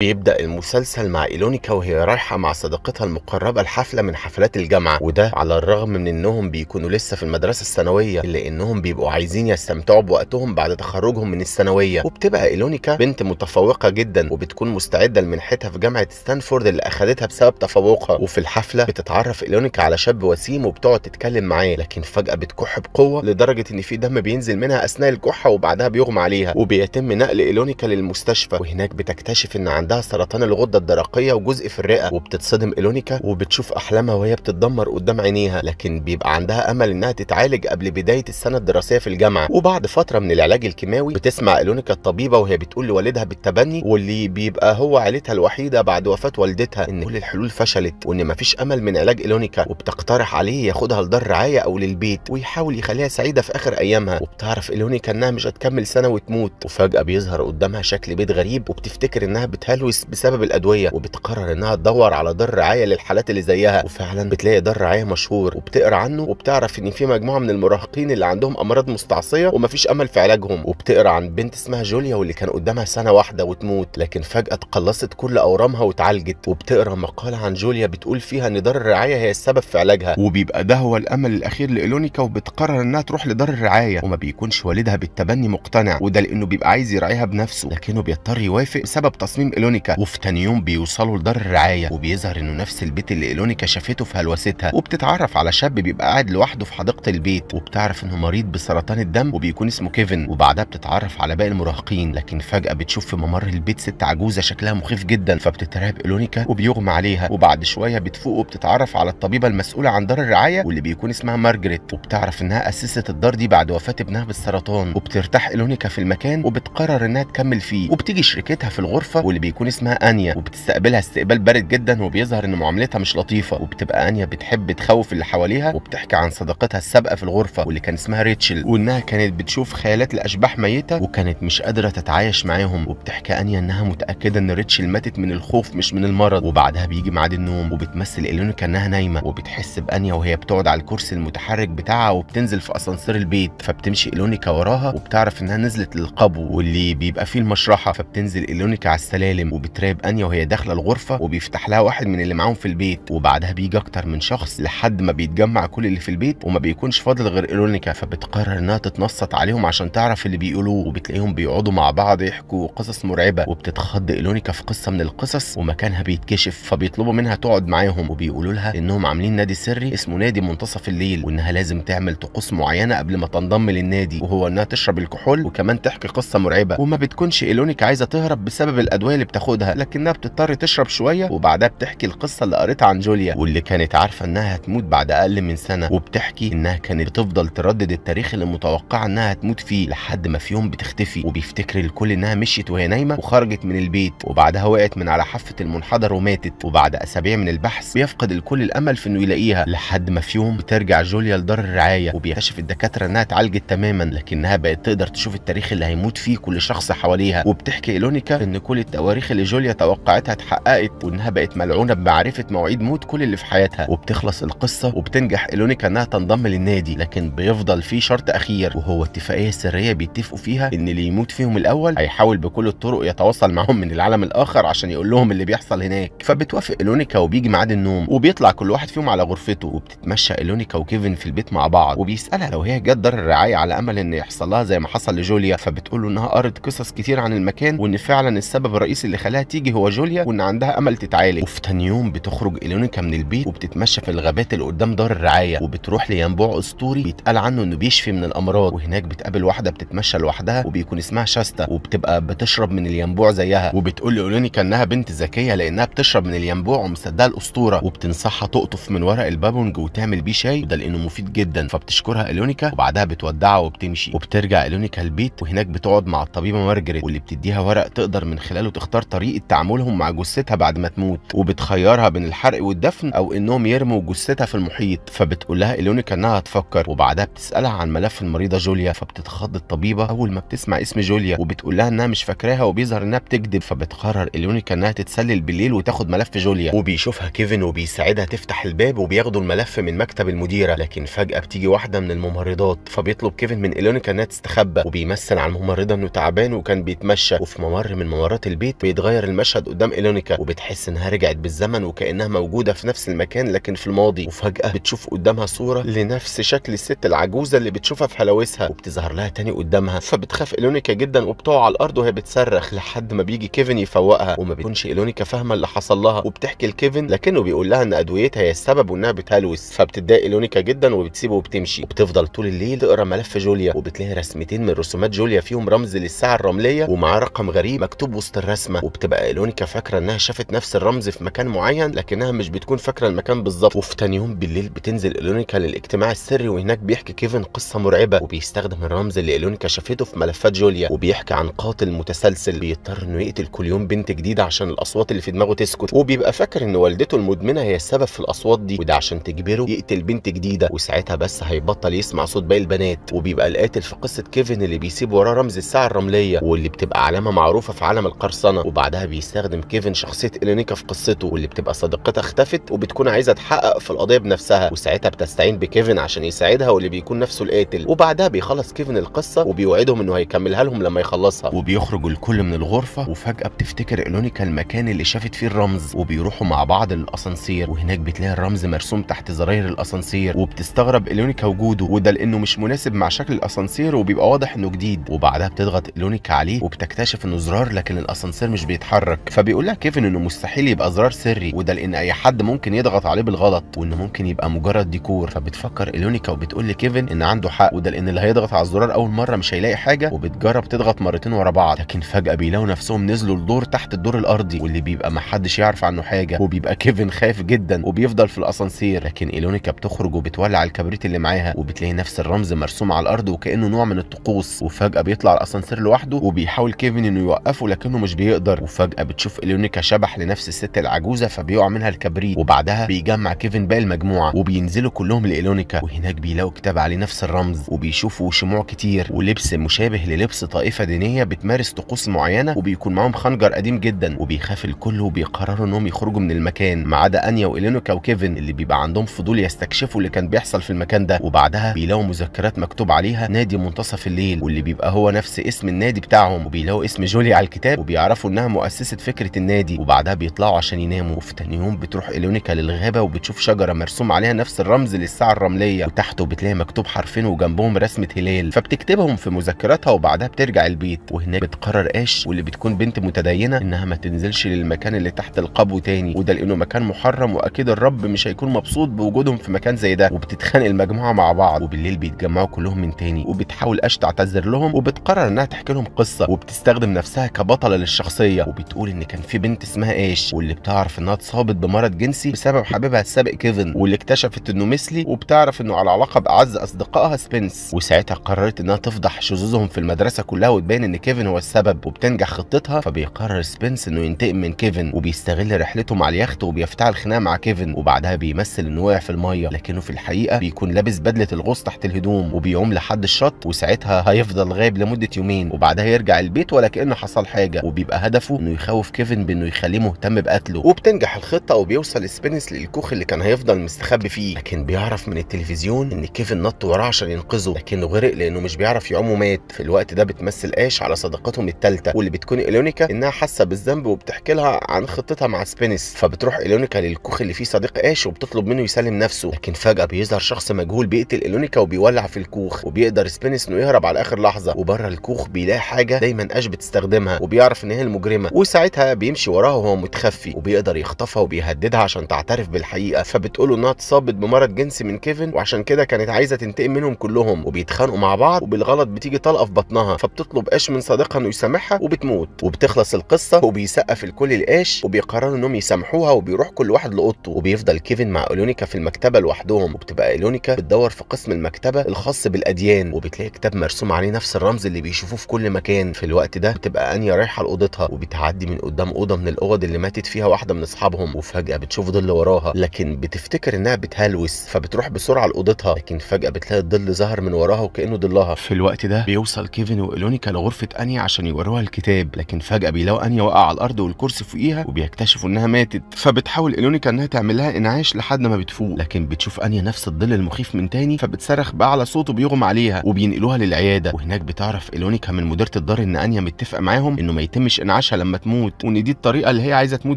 بيبدأ المسلسل مع إيلونيكا وهي رايحة مع صديقتها المقربة الحفلة من حفلات الجامعة وده على الرغم من إنهم بيكونوا لسه في المدرسة الثانوية إلا إنهم بيبقوا عايزين يستمتعوا بوقتهم بعد تخرجهم من الثانوية وبتبقى إيلونيكا بنت متفوقة جدا وبتكون مستعدة لمنحتها في جامعة ستانفورد اللي أخدتها بسبب تفوقها وفي الحفلة بتتعرف إيلونيكا على شاب وسيم وبتقعد تتكلم معاه لكن فجأة بتكح بقوة لدرجة إن في دم بينزل منها أثناء الكحة وبعدها بيغمى عليها وبيتم نقل إيلونيكا للمستشفى وهناك بتكتشف إن عندها سرطان الغده الدرقيه وجزء في الرئه وبتتصدم الونيكا وبتشوف احلامها وهي بتتدمر قدام عينيها لكن بيبقى عندها امل انها تتعالج قبل بدايه السنه الدراسيه في الجامعه وبعد فتره من العلاج الكيماوي بتسمع الونيكا الطبيبه وهي بتقول لوالدها بالتبني واللي بيبقى هو عيلتها الوحيده بعد وفاه والدتها ان كل الحلول فشلت وان مفيش امل من علاج الونيكا وبتقترح عليه ياخدها لدار رعايه او للبيت ويحاول يخليها سعيده في اخر ايامها وبتعرف الونيكا انها مش هتكمل سنه وتموت وفجاه بيظهر قدامها شكل بيت غريب وبتفتكر انها بتهاجم التلوث بسبب الادويه وبتقرر انها تدور على دار رعايه للحالات اللي زيها وفعلا بتلاقي دار رعايه مشهور وبتقرا عنه وبتعرف ان في مجموعه من المراهقين اللي عندهم امراض مستعصيه ومفيش امل في علاجهم وبتقرا عن بنت اسمها جوليا واللي كان قدامها سنه واحده وتموت لكن فجاه اتقلصت كل اورامها واتعالجت وبتقرا مقاله عن جوليا بتقول فيها ان دار الرعايه هي السبب في علاجها وبيبقى ده هو الامل الاخير لالونيكا وبتقرر انها تروح لدار الرعايه وما بيكونش والدها بالتبني مقتنع وده لانه بيبقى عايز يراعيها بنفسه لكنه بيضطر يوافق بسبب تصميم الونيكا وفي تاني يوم بيوصلوا لدار الرعاية وبيظهر إنه نفس البيت اللي الونيكا شافته في هلوستها وبتتعرف على شاب بيبقى قاعد لوحده في حديقة البيت وبتعرف إنه مريض بسرطان الدم وبيكون اسمه كيفن وبعدها بتتعرف على باقي المراهقين لكن فجأة بتشوف في ممر البيت ست عجوزة شكلها مخيف جدا فبتترعب الونيكا وبيغمى عليها وبعد شوية بتفوق وبتتعرف على الطبيبة المسؤولة عن دار الرعاية واللي بيكون اسمها مارجريت وبتعرف إنها أسست الدار دي بعد وفاة ابنها بالسرطان وبترتاح الونيكا في المكان وبتقرر إنها تكمل فيه وبتيجي شركتها في الغرفة واللي بيكون اسمها انيا وبتستقبلها استقبال بارد جدا وبيظهر ان معاملتها مش لطيفه وبتبقى انيا بتحب تخوف اللي حواليها وبتحكي عن صداقتها السابقه في الغرفه واللي كان اسمها ريتشل وانها كانت بتشوف خيالات الاشباح ميته وكانت مش قادره تتعايش معاهم وبتحكي انيا انها متاكده ان ريتشل ماتت من الخوف مش من المرض وبعدها بيجي ميعاد النوم وبتمثل اليونيكا انها نايمه وبتحس بانيا وهي بتقعد على الكرسي المتحرك بتاعها وبتنزل في اسانسير البيت فبتمشي اليونيكا وراها وبتعرف انها نزلت للقبو واللي بيبقى فيه المشرحه فبتنزل اليونيكا على السلالم بتتكلم وبتراب انيا وهي داخله الغرفه وبيفتح لها واحد من اللي معاهم في البيت وبعدها بيجي اكتر من شخص لحد ما بيتجمع كل اللي في البيت وما بيكونش فاضل غير الونيكا فبتقرر انها تتنصت عليهم عشان تعرف اللي بيقولوه وبتلاقيهم بيقعدوا مع بعض يحكوا قصص مرعبه وبتتخض الونيكا في قصه من القصص ومكانها بيتكشف فبيطلبوا منها تقعد معاهم وبيقولوا لها انهم عاملين نادي سري اسمه نادي منتصف الليل وانها لازم تعمل طقوس معينه قبل ما تنضم للنادي وهو انها تشرب الكحول وكمان تحكي قصه مرعبه وما بتكونش الونيكا عايزه تهرب بسبب الادويه اللي تاخدها لكنها بتضطر تشرب شويه وبعدها بتحكي القصه اللي قريتها عن جوليا واللي كانت عارفه انها هتموت بعد اقل من سنه وبتحكي انها كانت بتفضل تردد التاريخ اللي متوقعه انها هتموت فيه لحد ما في يوم بتختفي وبيفتكر الكل انها مشيت وهي نايمه وخرجت من البيت وبعدها وقعت من على حافه المنحدر وماتت وبعد اسابيع من البحث بيفقد الكل الامل في انه يلاقيها لحد ما في يوم بترجع جوليا لدار الرعايه وبيكتشف الدكاتره انها اتعالجت تماما لكنها بقت تقدر تشوف التاريخ اللي هيموت فيه كل شخص حواليها وبتحكي الونيكا ان كل التواريخ التاريخ اللي جوليا توقعتها اتحققت وانها بقت ملعونه بمعرفه مواعيد موت كل اللي في حياتها وبتخلص القصه وبتنجح الونيكا انها تنضم للنادي لكن بيفضل في شرط اخير وهو اتفاقيه سريه بيتفقوا فيها ان اللي يموت فيهم الاول هيحاول بكل الطرق يتواصل معاهم من العالم الاخر عشان يقول لهم اللي بيحصل هناك فبتوافق الونيكا وبيجي ميعاد النوم وبيطلع كل واحد فيهم على غرفته وبتتمشى الونيكا وكيفن في البيت مع بعض وبيسالها لو هي جت دار الرعايه على امل ان يحصل لها زي ما حصل لجوليا فبتقول له انها قرت قصص كتير عن المكان وان فعلا السبب الرئيسي اللي اللي خلاها تيجي هو جوليا وان عندها امل تتعالج وفي تاني يوم بتخرج الونيكا من البيت وبتتمشى في الغابات اللي قدام دار الرعايه وبتروح لينبوع اسطوري بيتقال عنه انه بيشفي من الامراض وهناك بتقابل واحده بتتمشى لوحدها وبيكون اسمها شاستا وبتبقى بتشرب من الينبوع زيها وبتقول لاولونيكا انها بنت ذكيه لانها بتشرب من الينبوع ومصدقه الاسطوره وبتنصحها تقطف من ورق البابونج وتعمل بيه شاي وده لانه مفيد جدا فبتشكرها إلونيكا وبعدها بتودعها وبتمشي وبترجع إلونيكا البيت وهناك بتقعد مع الطبيبه مارجريت واللي بتديها ورق تقدر من خلاله تختار تختار طريقه تعاملهم مع جثتها بعد ما تموت وبتخيرها بين الحرق والدفن او انهم يرموا جثتها في المحيط فبتقول لها اليونيكا انها هتفكر وبعدها بتسالها عن ملف المريضه جوليا فبتتخض الطبيبه اول ما بتسمع اسم جوليا وبتقول لها انها مش فاكراها وبيظهر انها بتكذب فبتقرر اليونيكا انها تتسلل بالليل وتاخد ملف جوليا وبيشوفها كيفن وبيساعدها تفتح الباب وبياخدوا الملف من مكتب المديره لكن فجاه بتيجي واحده من الممرضات فبيطلب كيفن من اليونيكا انها تستخبى وبيمثل على الممرضه انه تعبان وكان بيتمشى وفي ممر من ممرات البيت بيتغير المشهد قدام إيلونيكا وبتحس إنها رجعت بالزمن وكأنها موجودة في نفس المكان لكن في الماضي وفجأة بتشوف قدامها صورة لنفس شكل الست العجوزة اللي بتشوفها في هلاوسها وبتظهر لها تاني قدامها فبتخاف إيلونيكا جدا وبتقع على الأرض وهي بتصرخ لحد ما بيجي كيفن يفوقها وما بتكونش إيلونيكا فاهمة اللي حصل لها وبتحكي لكيفن لكنه بيقول لها إن أدويتها هي السبب وإنها بتهلوس فبتضايق إيلونيكا جدا وبتسيبه وبتمشي وبتفضل طول الليل تقرا ملف جوليا وبتلاقي رسمتين من رسومات جوليا فيهم رمز للساعة الرملية ومعاه رقم غريب مكتوب وسط الرسمة اللحمه وبتبقى الونيكا فاكره انها شافت نفس الرمز في مكان معين لكنها مش بتكون فاكره المكان بالظبط وفي تاني يوم بالليل بتنزل الونيكا للاجتماع السري وهناك بيحكي كيفن قصه مرعبه وبيستخدم الرمز اللي الونيكا شافته في ملفات جوليا وبيحكي عن قاتل متسلسل بيضطر انه يقتل كل يوم بنت جديده عشان الاصوات اللي في دماغه تسكت وبيبقى فاكر ان والدته المدمنه هي السبب في الاصوات دي وده عشان تجبره يقتل بنت جديده وساعتها بس هيبطل يسمع صوت باقي البنات وبيبقى القاتل في قصه كيفن اللي بيسيب وراه رمز الساعه الرمليه واللي بتبقى علامه معروفه في عالم القرصنه وبعدها بيستخدم كيفن شخصيه الينيكا في قصته واللي بتبقى صديقتها اختفت وبتكون عايزه تحقق في القضيه بنفسها وساعتها بتستعين بكيفن عشان يساعدها واللي بيكون نفسه القاتل وبعدها بيخلص كيفن القصه وبيوعدهم انه هيكملها لهم لما يخلصها وبيخرج الكل من الغرفه وفجاه بتفتكر الينيكا المكان اللي شافت فيه الرمز وبيروحوا مع بعض للاسانسير وهناك بتلاقي الرمز مرسوم تحت زراير الاسانسير وبتستغرب الينيكا وجوده وده لانه مش مناسب مع شكل الاسانسير وبيبقى واضح انه جديد وبعدها بتضغط الينيكا عليه وبتكتشف انه زرار لكن الاسانسير مش بيتحرك فبيقول لها كيفن انه مستحيل يبقى زرار سري وده لان اي حد ممكن يضغط عليه بالغلط وانه ممكن يبقى مجرد ديكور فبتفكر الونيكا وبتقول لكيفن ان عنده حق وده لان اللي هيضغط على الزرار اول مره مش هيلاقي حاجه وبتجرب تضغط مرتين ورا بعض لكن فجاه بيلاقوا نفسهم نزلوا لدور تحت الدور الارضي واللي بيبقى ما حدش يعرف عنه حاجه وبيبقى كيفن خايف جدا وبيفضل في الاسانسير لكن الونيكا بتخرج وبتولع الكبريت اللي معاها وبتلاقي نفس الرمز مرسوم على الارض وكانه نوع من الطقوس وفجاه بيطلع الاسانسير لوحده وبيحاول كيفن انه يوقفه لكنه مش بيقدر بيهزر وفجاه بتشوف اليونيكا شبح لنفس الست العجوزه فبيقع منها الكبريت وبعدها بيجمع كيفن باقي المجموعه وبينزلوا كلهم لاليونيكا وهناك بيلاقوا كتاب عليه نفس الرمز وبيشوفوا شموع كتير ولبس مشابه للبس طائفه دينيه بتمارس طقوس معينه وبيكون معاهم خنجر قديم جدا وبيخاف الكل وبيقرروا انهم يخرجوا من المكان ما عدا انيا والينوكا وكيفن اللي بيبقى عندهم فضول يستكشفوا اللي كان بيحصل في المكان ده وبعدها بيلاقوا مذكرات مكتوب عليها نادي منتصف الليل واللي بيبقى هو نفس اسم النادي بتاعهم وبيلاقوا اسم جولي على الكتاب وبيعرفوا انها مؤسسه فكره النادي وبعدها بيطلعوا عشان يناموا وفي تاني يوم بتروح إلونيكا للغابه وبتشوف شجره مرسوم عليها نفس الرمز للساعه الرمليه وتحته بتلاقي مكتوب حرفين وجنبهم رسمه هلال فبتكتبهم في مذكراتها وبعدها بترجع البيت وهناك بتقرر اش واللي بتكون بنت متدينه انها ما تنزلش للمكان اللي تحت القبو تاني وده لانه مكان محرم واكيد الرب مش هيكون مبسوط بوجودهم في مكان زي ده وبتتخانق المجموعه مع بعض وبالليل بيتجمعوا كلهم من تاني وبتحاول اش تعتذر لهم وبتقرر انها تحكي لهم قصه وبتستخدم نفسها كبطله للشخصيه الشخصيه وبتقول ان كان في بنت اسمها ايش واللي بتعرف انها اتصابت بمرض جنسي بسبب حبيبها السابق كيفن واللي اكتشفت انه مثلي وبتعرف انه على علاقه باعز اصدقائها سبنس وساعتها قررت انها تفضح شذوذهم في المدرسه كلها وتبين ان كيفن هو السبب وبتنجح خطتها فبيقرر سبنس انه ينتقم من كيفن وبيستغل رحلته على اليخت وبيفتعل خناقه مع كيفن وبعدها بيمثل انه وقع في الميه لكنه في الحقيقه بيكون لابس بدله الغوص تحت الهدوم وبيعوم لحد الشط وساعتها هيفضل غايب لمده يومين وبعدها يرجع البيت ولا كانه حصل حاجه وبيبقى هدفه انه يخوف كيفن بانه يخليه مهتم بقتله وبتنجح الخطه وبيوصل سبينس للكوخ اللي كان هيفضل مستخبي فيه لكن بيعرف من التلفزيون ان كيفن نط وراه عشان ينقذه لكنه غرق لانه مش بيعرف يعوم ومات في الوقت ده بتمثل اش على صداقتهم الثالثه واللي بتكون اليونيكا انها حاسه بالذنب وبتحكي لها عن خطتها مع سبينس فبتروح اليونيكا للكوخ اللي فيه صديق اش وبتطلب منه يسلم نفسه لكن فجاه بيظهر شخص مجهول بيقتل اليونيكا وبيولع في الكوخ وبيقدر سبينس انه يهرب على اخر لحظه وبره الكوخ بيلاقي حاجه دايما اش بتستخدمها وبيعرف ان هي مجرمه وساعتها بيمشي وراها وهو متخفي وبيقدر يخطفها وبيهددها عشان تعترف بالحقيقه فبتقول انها اتصابت بمرض جنسي من كيفن وعشان كده كانت عايزه تنتقم منهم كلهم وبيتخانقوا مع بعض وبالغلط بتيجي طلقه في بطنها فبتطلب قش من صديقها انه يسامحها وبتموت وبتخلص القصه وبيسقف الكل القاش وبيقرروا انهم يسامحوها وبيروح كل واحد لاوضته وبيفضل كيفن مع الونيكا في المكتبه لوحدهم وبتبقى الونيكا بتدور في قسم المكتبه الخاص بالاديان وبتلاقي كتاب مرسوم عليه نفس الرمز اللي بيشوفوه في كل مكان في الوقت ده بتبقى انيا رايحه لاوضتها وبتعدي من قدام اوضه من الاوض اللي ماتت فيها واحده من اصحابهم وفجاه بتشوف ظل وراها لكن بتفتكر انها بتهلوس فبتروح بسرعه لاوضتها لكن فجاه بتلاقي الظل ظهر من وراها وكانه ظلها في الوقت ده بيوصل كيفن والونيكا لغرفه انيا عشان يوروها الكتاب لكن فجاه بيلاقوا انيا واقعه على الارض والكرسي فوقيها وبيكتشفوا انها ماتت فبتحاول الونيكا انها تعمل لها انعاش لحد ما بتفوق لكن بتشوف انيا نفس الظل المخيف من تاني فبتصرخ باعلى صوت وبيغمى عليها وبينقلوها للعياده وهناك بتعرف الونيكا من مديره الدار ان انيا متفقه معاهم انه ما يتمش انعاش عاشها لما تموت وان دي الطريقه اللي هي عايزه تموت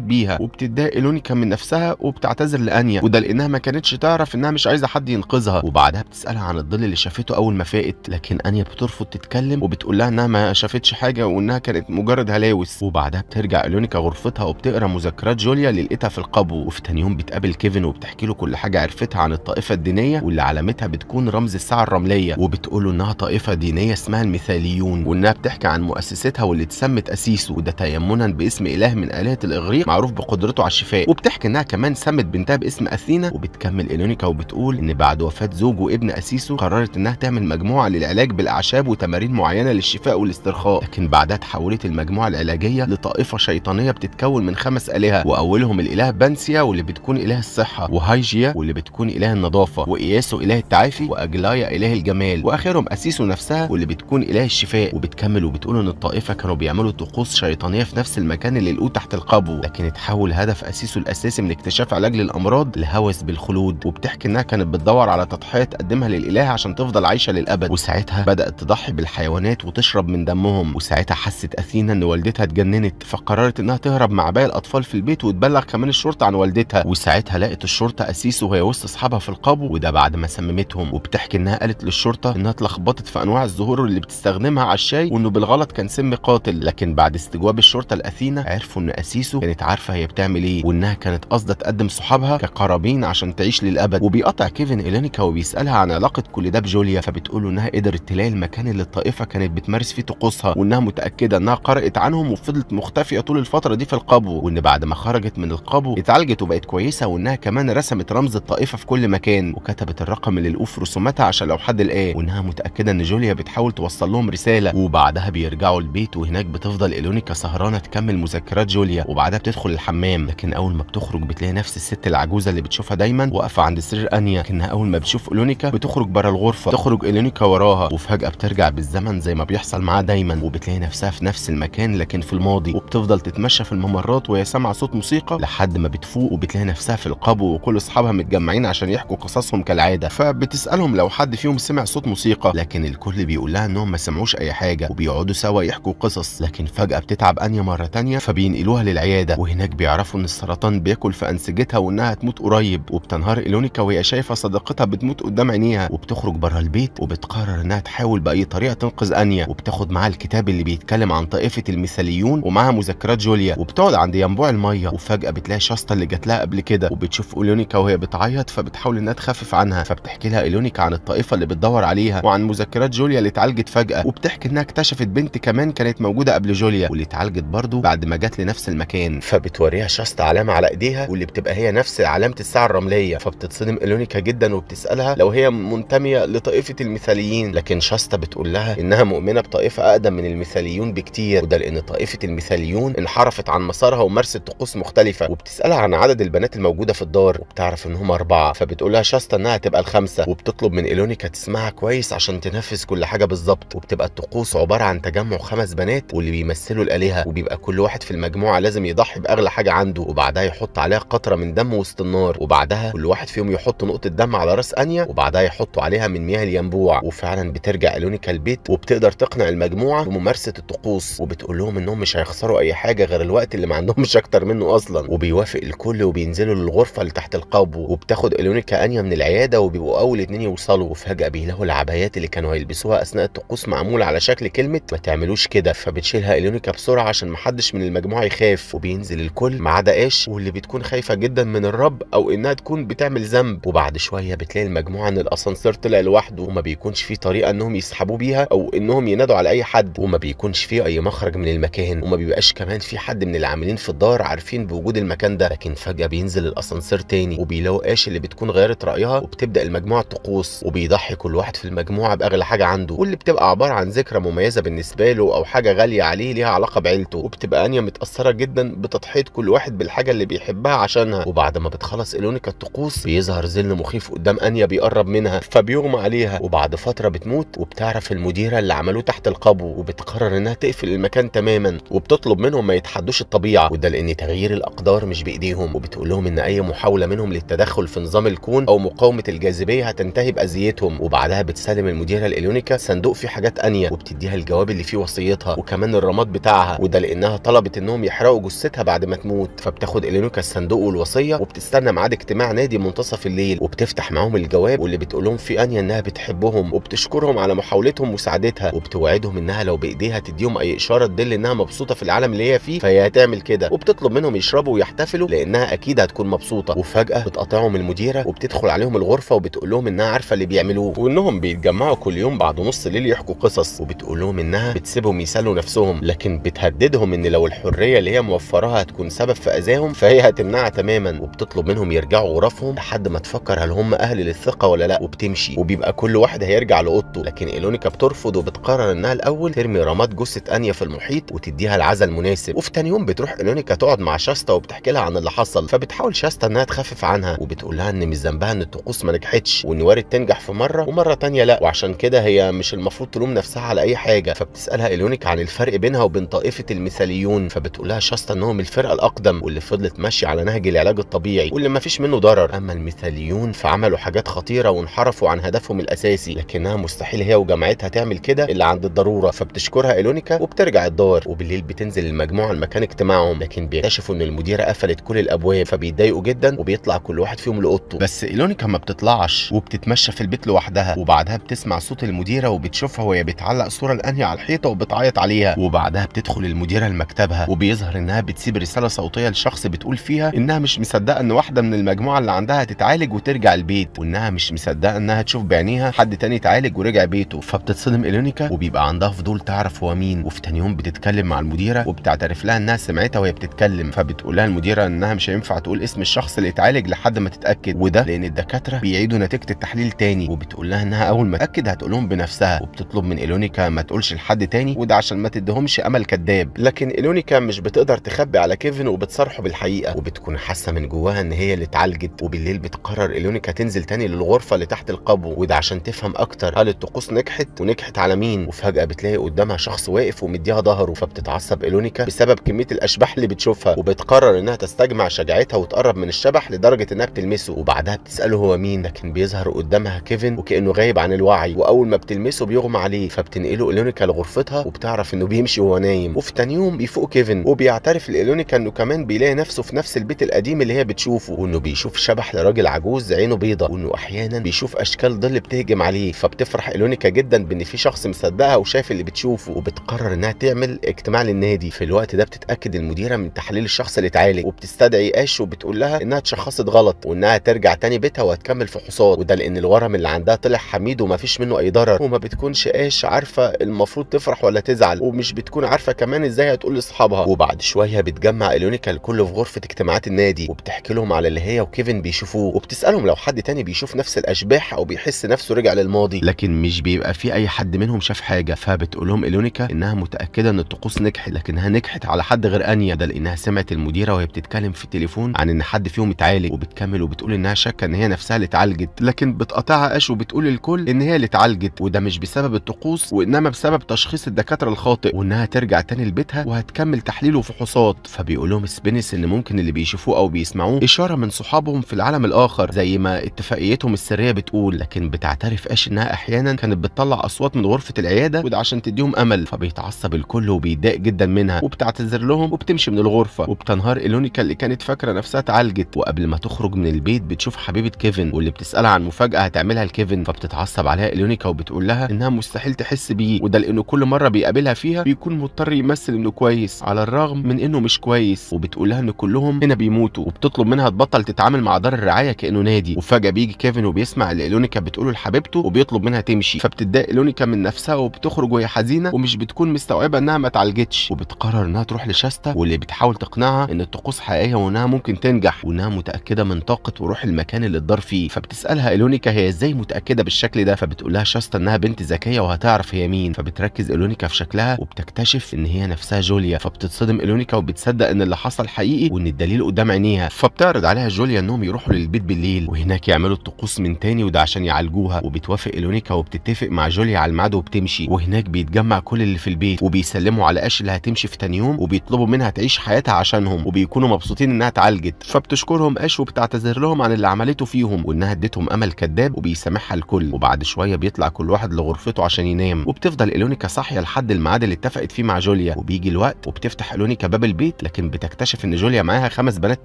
بيها وبتتضايق لونيكا من نفسها وبتعتذر لانيا وده لانها ما كانتش تعرف انها مش عايزه حد ينقذها وبعدها بتسالها عن الظل اللي شافته اول ما فاقت لكن انيا بترفض تتكلم وبتقول لها انها ما شافتش حاجه وانها كانت مجرد هلاوس وبعدها بترجع لونيكا غرفتها وبتقرا مذكرات جوليا اللي لقيتها في القبو وفي تاني يوم بتقابل كيفن وبتحكي له كل حاجه عرفتها عن الطائفه الدينيه واللي علامتها بتكون رمز الساعه الرمليه وبتقول له انها طائفه دينيه اسمها المثاليون وانها بتحكي عن مؤسستها واللي اتسمت اسيسو وده ده تيمنا باسم اله من الهه الاغريق معروف بقدرته على الشفاء وبتحكي انها كمان سمت بنتها باسم اثينا وبتكمل الونيكا وبتقول ان بعد وفاه زوجه وابن اسيسو قررت انها تعمل مجموعه للعلاج بالاعشاب وتمارين معينه للشفاء والاسترخاء لكن بعدها تحولت المجموعه العلاجيه لطائفه شيطانيه بتتكون من خمس الهه واولهم الاله بانسيا واللي بتكون اله الصحه وهايجيا واللي بتكون اله النظافه واياسو اله التعافي واجلايا اله الجمال واخرهم اسيسو نفسها واللي بتكون اله الشفاء وبتكمل وبتقول ان الطائفه كانوا بيعملوا طقوس شيطانيه البريطانيه في نفس المكان اللي لقوه تحت القبو لكن اتحول هدف اسيسه الاساسي من اكتشاف علاج للامراض لهوس بالخلود وبتحكي انها كانت بتدور على تضحيه تقدمها للاله عشان تفضل عايشه للابد وساعتها بدات تضحي بالحيوانات وتشرب من دمهم وساعتها حست اثينا ان والدتها اتجننت فقررت انها تهرب مع باقي الاطفال في البيت وتبلغ كمان الشرطه عن والدتها وساعتها لقت الشرطه اسيس وهي وسط اصحابها في القبو وده بعد ما سممتهم وبتحكي انها قالت للشرطه انها اتلخبطت في انواع الزهور اللي بتستخدمها على الشاي وانه بالغلط كان سم قاتل لكن بعد استجواب نواب الشرطه الاثينا عرفوا ان اسيسو كانت عارفه هي بتعمل ايه وانها كانت قاصده تقدم صحابها كقرابين عشان تعيش للابد وبيقطع كيفن الينيكا وبيسالها عن علاقه كل ده بجوليا فبتقول انها قدرت تلاقي المكان اللي الطائفه كانت بتمارس فيه طقوسها وانها متاكده انها قرات عنهم وفضلت مختفيه طول الفتره دي في القبو وان بعد ما خرجت من القبو اتعالجت وبقت كويسه وانها كمان رسمت رمز الطائفه في كل مكان وكتبت الرقم اللي الأوف رسوماتها عشان لو حد لقاه وانها متاكده ان جوليا بتحاول توصل لهم رساله وبعدها بيرجعوا البيت وهناك بتفضل الونيكا سهرانه تكمل مذاكرات جوليا وبعدها بتدخل الحمام لكن اول ما بتخرج بتلاقي نفس الست العجوزه اللي بتشوفها دايما واقفه عند سرير انيا لكنها اول ما بتشوف الونيكا بتخرج بره الغرفه تخرج الونيكا وراها وفجاه بترجع بالزمن زي ما بيحصل معاها دايما وبتلاقي نفسها في نفس المكان لكن في الماضي وبتفضل تتمشى في الممرات وهي سامعه صوت موسيقى لحد ما بتفوق وبتلاقي نفسها في القبو وكل اصحابها متجمعين عشان يحكوا قصصهم كالعاده فبتسالهم لو حد فيهم سمع صوت موسيقى لكن الكل بيقول لها انهم ما سمعوش اي حاجه وبيقعدوا سوا يحكوا قصص لكن فجاه بتت بتتعب انيا مرة تانية فبينقلوها للعيادة وهناك بيعرفوا إن السرطان بياكل في أنسجتها وإنها هتموت قريب وبتنهار إلونيكا وهي شايفة صديقتها بتموت قدام عينيها وبتخرج بره البيت وبتقرر إنها تحاول بأي طريقة تنقذ انيا وبتاخد معاها الكتاب اللي بيتكلم عن طائفة المثاليون ومعاها مذكرات جوليا وبتقعد عند ينبوع المية وفجأة بتلاقي شاستا اللي جات لها قبل كده وبتشوف إلونيكا وهي بتعيط فبتحاول إنها تخفف عنها فبتحكي لها إلونيكا عن الطائفة اللي بتدور عليها وعن مذكرات جوليا اللي اتعالجت فجأة وبتحكي إنها اكتشفت بنت كمان كانت موجودة قبل جوليا واللي اتعالجت برضو بعد ما جت لنفس المكان فبتوريها شاست علامه على ايديها واللي بتبقى هي نفس علامه الساعه الرمليه فبتتصدم الونيكا جدا وبتسالها لو هي منتميه لطائفه المثاليين لكن شاستا بتقول لها انها مؤمنه بطائفه اقدم من المثاليون بكتير وده لان طائفه المثاليون انحرفت عن مسارها ومارست طقوس مختلفه وبتسالها عن عدد البنات الموجوده في الدار وبتعرف انهم اربعه فبتقول لها شاستا انها هتبقى الخمسه وبتطلب من الونيكا تسمعها كويس عشان تنفذ كل حاجه بالظبط وبتبقى الطقوس عباره عن تجمع خمس بنات واللي بيمثلوا عليها وبيبقى كل واحد في المجموعه لازم يضحي باغلى حاجه عنده وبعدها يحط عليها قطره من دم وسط النار وبعدها كل واحد فيهم يحط نقطه دم على راس انيا وبعدها يحطوا عليها من مياه الينبوع وفعلا بترجع الونيكا البيت وبتقدر تقنع المجموعه بممارسه الطقوس وبتقول لهم انهم مش هيخسروا اي حاجه غير الوقت اللي ما عندهمش اكتر منه اصلا وبيوافق الكل وبينزلوا للغرفه اللي تحت القبو وبتاخد الونيكا انيا من العياده وبيبقوا اول اتنين يوصلوا وفجاه بيلاقوا العبايات اللي كانوا هيلبسوها اثناء الطقوس معموله على شكل كلمه ما تعملوش كده فبتشيلها الونيكا بسرعه بسرعه عشان محدش من المجموعه يخاف وبينزل الكل ما عدا ايش واللي بتكون خايفه جدا من الرب او انها تكون بتعمل ذنب وبعد شويه بتلاقي المجموعه ان الاسانسير طلع لوحده وما بيكونش فيه طريقه انهم يسحبوه بيها او انهم ينادوا على اي حد وما بيكونش فيه اي مخرج من المكان وما بيبقاش كمان في حد من العاملين في الدار عارفين بوجود المكان ده لكن فجاه بينزل الاسانسير تاني وبيلاقوا ايش اللي بتكون غيرت رايها وبتبدا المجموعه تقوص وبيضحي كل واحد في المجموعه باغلى حاجه عنده واللي بتبقى عباره عن ذكرى مميزه بالنسبه له او حاجه غاليه عليه ليها علاقه بعيلته وبتبقى انيا متاثره جدا بتضحيه كل واحد بالحاجه اللي بيحبها عشانها وبعد ما بتخلص الونيكا الطقوس بيظهر ظل مخيف قدام انيا بيقرب منها فبيغمى عليها وبعد فتره بتموت وبتعرف المديره اللي عملوه تحت القبو وبتقرر انها تقفل المكان تماما وبتطلب منهم ما يتحدوش الطبيعه وده لان تغيير الاقدار مش بايديهم وبتقول لهم ان اي محاوله منهم للتدخل في نظام الكون او مقاومه الجاذبيه هتنتهي باذيتهم وبعدها بتسلم المديره الالونيكا صندوق فيه حاجات انيا وبتديها الجواب اللي فيه وصيتها وكمان الرماد بتاعها وده لانها طلبت انهم يحرقوا جثتها بعد ما تموت فبتاخد الينوكا الصندوق والوصيه وبتستنى ميعاد اجتماع نادي منتصف الليل وبتفتح معاهم الجواب واللي بتقول لهم انيا انها بتحبهم وبتشكرهم على محاولتهم مساعدتها وبتوعدهم انها لو بايديها تديهم اي اشاره تدل انها مبسوطه في العالم اللي هي فيه فهي هتعمل كده وبتطلب منهم يشربوا ويحتفلوا لانها اكيد هتكون مبسوطه وفجاه بتقاطعهم المديره وبتدخل عليهم الغرفه وبتقول لهم انها عارفه اللي بيعملوه وانهم بيتجمعوا كل يوم بعد نص الليل يحكوا قصص وبتقول لهم انها بتسيبهم يسالوا نفسهم لكن بت بتهددهم ان لو الحريه اللي هي موفراها هتكون سبب في اذاهم فهي هتمنعها تماما وبتطلب منهم يرجعوا غرفهم لحد ما تفكر هل هم اهل للثقه ولا لا وبتمشي وبيبقى كل واحد هيرجع لاوضته لكن الونيكا بترفض وبتقرر انها الاول ترمي رماد جثه انيا في المحيط وتديها العزل المناسب وفي تاني يوم بتروح الونيكا تقعد مع شاستا وبتحكي لها عن اللي حصل فبتحاول شاستا انها تخفف عنها وبتقول لها ان مش ذنبها ان الطقوس ما نجحتش وان وارد تنجح في مره ومره تانيه لا وعشان كده هي مش المفروض تلوم نفسها على اي حاجه فبتسالها الونيكا عن الفرق بينها وبين طائفه وقفه المثاليون فبتقولها شاستا انهم الفرقه الاقدم واللي فضلت ماشيه على نهج العلاج الطبيعي واللي ما فيش منه ضرر اما المثاليون فعملوا حاجات خطيره وانحرفوا عن هدفهم الاساسي لكنها مستحيل هي وجماعتها تعمل كده الا عند الضروره فبتشكرها الونيكا وبترجع الدار وبالليل بتنزل المجموعه لمكان اجتماعهم لكن بيكتشفوا ان المديره قفلت كل الابواب فبيتضايقوا جدا وبيطلع كل واحد فيهم لاوضته بس الونيكا ما بتطلعش وبتتمشى في البيت لوحدها وبعدها بتسمع صوت المديره وبتشوفها وهي بتعلق صوره الانهي على الحيطه وبتعيط عليها وبعدها بتدخل بيدخل المديره لمكتبها وبيظهر انها بتسيب رساله صوتيه لشخص بتقول فيها انها مش مصدقه ان واحده من المجموعه اللي عندها تتعالج وترجع البيت وانها مش مصدقه انها تشوف بعينيها حد تاني اتعالج ورجع بيته فبتتصدم اليونيكا وبيبقى عندها فضول تعرف هو مين وفي تاني يوم بتتكلم مع المديره وبتعترف لها انها سمعتها وهي بتتكلم فبتقول لها المديره انها مش هينفع تقول اسم الشخص اللي اتعالج لحد ما تتاكد وده لان الدكاتره بيعيدوا نتيجه التحليل تاني وبتقول لها انها اول ما تاكد هتقولهم بنفسها وبتطلب من اليونيكا ما تقولش لحد تاني وده عشان ما تديهمش امل كده كذاب لكن الونيكا مش بتقدر تخبي على كيفن وبتصارحه بالحقيقه وبتكون حاسه من جواها ان هي اللي اتعالجت وبالليل بتقرر الونيكا تنزل تاني للغرفه اللي تحت القبو وده عشان تفهم اكتر هل الطقوس نجحت ونجحت على مين وفجاه بتلاقي قدامها شخص واقف ومديها ظهره فبتتعصب الونيكا بسبب كميه الاشباح اللي بتشوفها وبتقرر انها تستجمع شجاعتها وتقرب من الشبح لدرجه انها بتلمسه وبعدها بتساله هو مين لكن بيظهر قدامها كيفن وكانه غايب عن الوعي واول ما بتلمسه بيغمى عليه فبتنقله الونيكا لغرفتها وبتعرف انه بيمشي وهو نايم القديم وفي تاني يوم بيفوق كيفن وبيعترف لإلونيكا انه كمان بيلاقي نفسه في نفس البيت القديم اللي هي بتشوفه وانه بيشوف شبح لراجل عجوز عينه بيضه وانه احيانا بيشوف اشكال ظل بتهجم عليه فبتفرح إلونيكا جدا بان في شخص مصدقها وشاف اللي بتشوفه وبتقرر انها تعمل اجتماع للنادي في الوقت ده بتتاكد المديره من تحليل الشخص اللي اتعالج وبتستدعي اش وبتقول لها انها اتشخصت غلط وانها ترجع تاني بيتها وهتكمل فحوصات وده لان الورم اللي عندها طلع حميد ومفيش منه اي ضرر وما بتكونش اش عارفه المفروض تفرح ولا تزعل ومش بتكون عارفه كمان ازاي هتقول لاصحابها وبعد شويه بتجمع اليونيكا الكل في غرفه اجتماعات النادي وبتحكي لهم على اللي هي وكيفن بيشوفوه وبتسالهم لو حد تاني بيشوف نفس الاشباح او بيحس نفسه رجع للماضي لكن مش بيبقى في اي حد منهم شاف حاجه فبتقول لهم اليونيكا انها متاكده ان الطقوس نجحت لكنها نجحت على حد غير انيا ده لانها سمعت المديره وهي بتتكلم في التليفون عن ان حد فيهم اتعالج وبتكمل وبتقول انها شاكه ان هي نفسها اللي اتعالجت لكن بتقطعها اش وبتقول للكل ان هي اللي اتعالجت وده مش بسبب الطقوس وانما بسبب تشخيص الدكاتره الخاطئ وانها ترجع تاني لبيتها وهتكمل تحليل وفحوصات فبيقول لهم سبينس ان ممكن اللي بيشوفوه او بيسمعوه اشاره من صحابهم في العالم الاخر زي ما اتفاقيتهم السريه بتقول لكن بتعترف اش انها احيانا كانت بتطلع اصوات من غرفه العياده وده عشان تديهم امل فبيتعصب الكل وبيتضايق جدا منها وبتعتذر لهم وبتمشي من الغرفه وبتنهار الونيكا اللي كانت فاكره نفسها اتعالجت وقبل ما تخرج من البيت بتشوف حبيبه كيفن واللي بتسالها عن مفاجاه هتعملها لكيفن فبتتعصب عليها الونيكا وبتقول لها انها مستحيل تحس بيه وده لانه كل مره بيقابلها فيها بيكون مضطر يمثل انه كويس على الرغم من انه مش كويس وبتقول لها ان كلهم هنا بيموتوا وبتطلب منها تبطل تتعامل مع دار الرعايه كانه نادي وفجاه بيجي كيفن وبيسمع اللي الونيكا بتقوله لحبيبته وبيطلب منها تمشي فبتضايق الونيكا من نفسها وبتخرج وهي حزينه ومش بتكون مستوعبه انها ما اتعالجتش وبتقرر انها تروح لشاستا واللي بتحاول تقنعها ان الطقوس حقيقيه وانها ممكن تنجح وانها متاكده من طاقه وروح المكان اللي الدار فيه فبتسالها الونيكا هي ازاي متاكده بالشكل ده فبتقول لها شاستا انها بنت ذكيه وهتعرف هي مين فبتركز الونيكا في شكلها وبتكتشف ان هي نفسها جوليا فبتتصدم الونيكا وبتصدق ان اللي حصل حقيقي وان الدليل قدام عينيها فبتعرض عليها جوليا انهم يروحوا للبيت بالليل وهناك يعملوا الطقوس من تاني وده عشان يعالجوها وبتوافق الونيكا وبتتفق مع جوليا على الميعاد وبتمشي وهناك بيتجمع كل اللي في البيت وبيسلموا على اش اللي هتمشي في تاني يوم وبيطلبوا منها تعيش حياتها عشانهم وبيكونوا مبسوطين انها اتعالجت فبتشكرهم اش وبتعتذر لهم عن اللي عملته فيهم وانها اديتهم امل كذاب وبيسامحها الكل وبعد شويه بيطلع كل واحد لغرفته عشان ينام وبتفضل الونيكا صاحيه لحد الميعاد اللي اتفقت فيه مع جوليا جوليا وبيجي الوقت وبتفتح الوني كباب البيت لكن بتكتشف ان جوليا معاها خمس بنات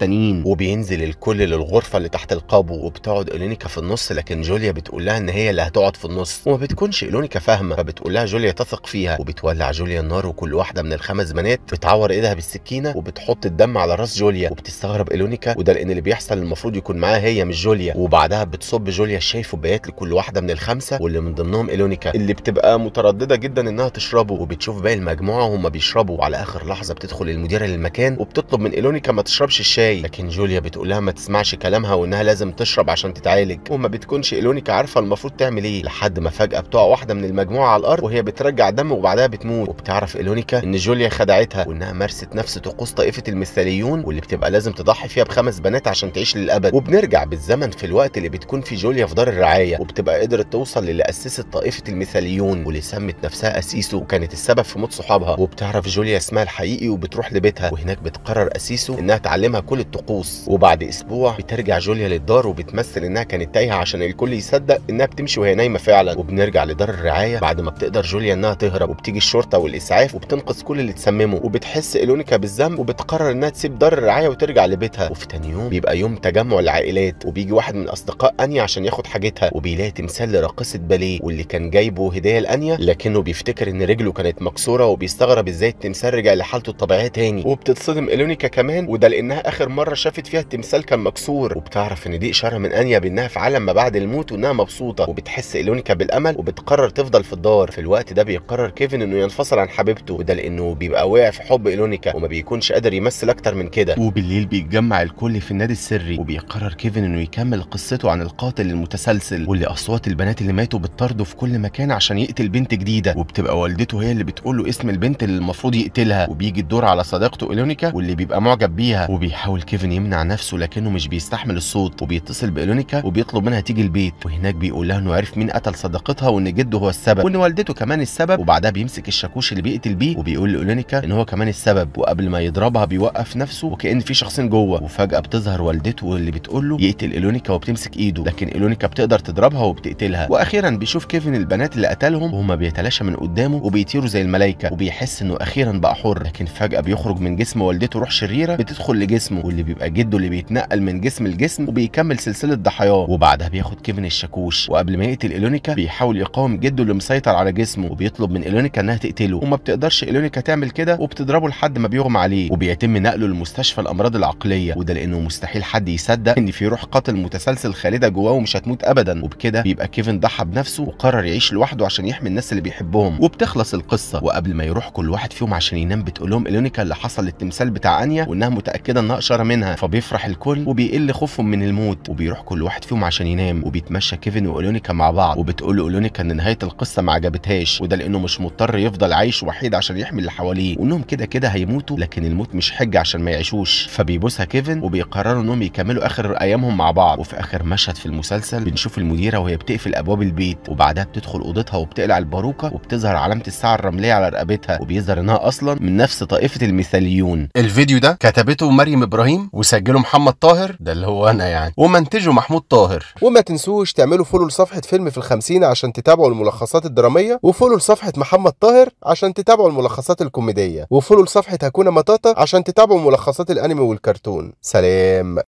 تانيين وبينزل الكل للغرفه اللي تحت القابو وبتقعد لونيكا في النص لكن جوليا بتقول لها ان هي اللي هتقعد في النص وما بتكونش لونيكا فاهمه فبتقول لها جوليا تثق فيها وبتولع جوليا النار وكل واحده من الخمس بنات بتعور ايدها بالسكينه وبتحط الدم على راس جوليا وبتستغرب لونيكا وده لان اللي بيحصل المفروض يكون معاها هي مش جوليا وبعدها بتصب جوليا الشاي كوبايات لكل واحده من الخمسه واللي من ضمنهم لونيكا اللي بتبقى متردده جدا انها تشربه وبتشوف باقي المجموعه هم بيشربوا وعلى اخر لحظه بتدخل المديره للمكان وبتطلب من الونيكا ما تشربش الشاي لكن جوليا بتقولها ما تسمعش كلامها وانها لازم تشرب عشان تتعالج وما بتكونش الونيكا عارفه المفروض تعمل ايه لحد ما فجاه بتقع واحده من المجموعه على الارض وهي بترجع دم وبعدها بتموت وبتعرف الونيكا ان جوليا خدعتها وانها مارست نفس طقوس طائفه المثاليون واللي بتبقى لازم تضحي فيها بخمس بنات عشان تعيش للابد وبنرجع بالزمن في الوقت اللي بتكون فيه جوليا في دار الرعايه وبتبقى قدرت توصل للي اسست طائفه المثاليون واللي سمت نفسها اسيسو وكانت السبب في موت صحابها وبتعرف جوليا اسمها الحقيقي وبتروح لبيتها وهناك بتقرر اسيسو انها تعلمها كل الطقوس وبعد اسبوع بترجع جوليا للدار وبتمثل انها كانت تايهه عشان الكل يصدق انها بتمشي وهي نايمه فعلا وبنرجع لدار الرعايه بعد ما بتقدر جوليا انها تهرب وبتيجي الشرطه والاسعاف وبتنقذ كل اللي تسممه وبتحس الونيكا بالذنب وبتقرر انها تسيب دار الرعايه وترجع لبيتها وفي تاني يوم بيبقى يوم تجمع العائلات وبيجي واحد من اصدقاء انيا عشان ياخد حاجتها وبيلاقي تمثال لراقصه باليه واللي كان جايبه هديه لانيا لكنه بيفتكر ان رجله كانت مكسوره وبيستغرب بتستغرب ازاي التمثال رجع لحالته الطبيعيه تاني وبتتصدم الونيكا كمان وده لانها اخر مره شافت فيها التمثال كان مكسور وبتعرف ان دي اشاره من انيا بانها في عالم ما بعد الموت وانها مبسوطه وبتحس الونيكا بالامل وبتقرر تفضل في الدار في الوقت ده بيقرر كيفن انه ينفصل عن حبيبته وده لانه بيبقى واقع في حب الونيكا وما بيكونش قادر يمثل اكتر من كده وبالليل بيتجمع الكل في النادي السري وبيقرر كيفن انه يكمل قصته عن القاتل المتسلسل واللي اصوات البنات اللي ماتوا بتطارده في كل مكان عشان يقتل بنت جديده وبتبقى والدته هي اللي بتقول له اسم البنت اللي المفروض يقتلها وبيجي الدور على صديقته إلونيكا واللي بيبقى معجب بيها وبيحاول كيفن يمنع نفسه لكنه مش بيستحمل الصوت وبيتصل بإلونيكا وبيطلب منها تيجي البيت وهناك بيقول لها إنه عرف مين قتل صديقتها وإن جده هو السبب وإن والدته كمان السبب وبعدها بيمسك الشاكوش اللي بيقتل بيه وبيقول لإلونيكا إن هو كمان السبب وقبل ما يضربها بيوقف نفسه وكأن في شخصين جوه وفجأة بتظهر والدته واللي بتقول له يقتل إلونيكا وبتمسك إيده لكن إلونيكا بتقدر تضربها وبتقتلها وأخيرا بيشوف كيفن البنات اللي قتلهم وهما بيتلاشى من قدامه وبيطيروا زي الملايكة وبيحس بيحس انه اخيرا بقى حر لكن فجاه بيخرج من جسم والدته روح شريره بتدخل لجسمه واللي بيبقى جده اللي بيتنقل من جسم لجسم وبيكمل سلسله ضحاياه وبعدها بياخد كيفن الشاكوش وقبل ما يقتل الونيكا بيحاول يقاوم جده اللي مسيطر على جسمه وبيطلب من الونيكا انها تقتله وما بتقدرش الونيكا تعمل كده وبتضربه لحد ما بيغمى عليه وبيتم نقله لمستشفى الامراض العقليه وده لانه مستحيل حد يصدق ان في روح قاتل متسلسل خالده جواه ومش هتموت ابدا وبكده بيبقى كيفن ضحى بنفسه وقرر يعيش لوحده عشان يحمي الناس اللي بيحبهم وبتخلص القصه وقبل ما يروح كل كل واحد فيهم عشان ينام بتقول لهم الونيكا اللي حصل للتمثال بتاع انيا وانها متاكده انها اشاره منها فبيفرح الكل وبيقل خوفهم من الموت وبيروح كل واحد فيهم عشان ينام وبيتمشى كيفن والونيكا مع بعض وبتقول الونيكا ان نهايه القصه ما عجبتهاش وده لانه مش مضطر يفضل عايش وحيد عشان يحمي اللي حواليه وانهم كده كده هيموتوا لكن الموت مش حجه عشان ما يعيشوش فبيبوسها كيفن وبيقرروا انهم يكملوا اخر ايامهم مع بعض وفي اخر مشهد في المسلسل بنشوف المديره وهي بتقفل ابواب البيت وبعدها بتدخل اوضتها وبتقلع الباروكه وبتظهر علامه الساعه الرمليه على رقبتها وبي بيظهر انها اصلا من نفس طائفه المثاليون الفيديو ده كتبته مريم ابراهيم وسجله محمد طاهر ده اللي هو انا يعني ومنتجه محمود طاهر وما تنسوش تعملوا فولو لصفحه فيلم في الخمسين عشان تتابعوا الملخصات الدراميه وفولو لصفحه محمد طاهر عشان تتابعوا الملخصات الكوميديه وفولو لصفحه هكونا مطاطا عشان تتابعوا ملخصات الانمي والكرتون سلام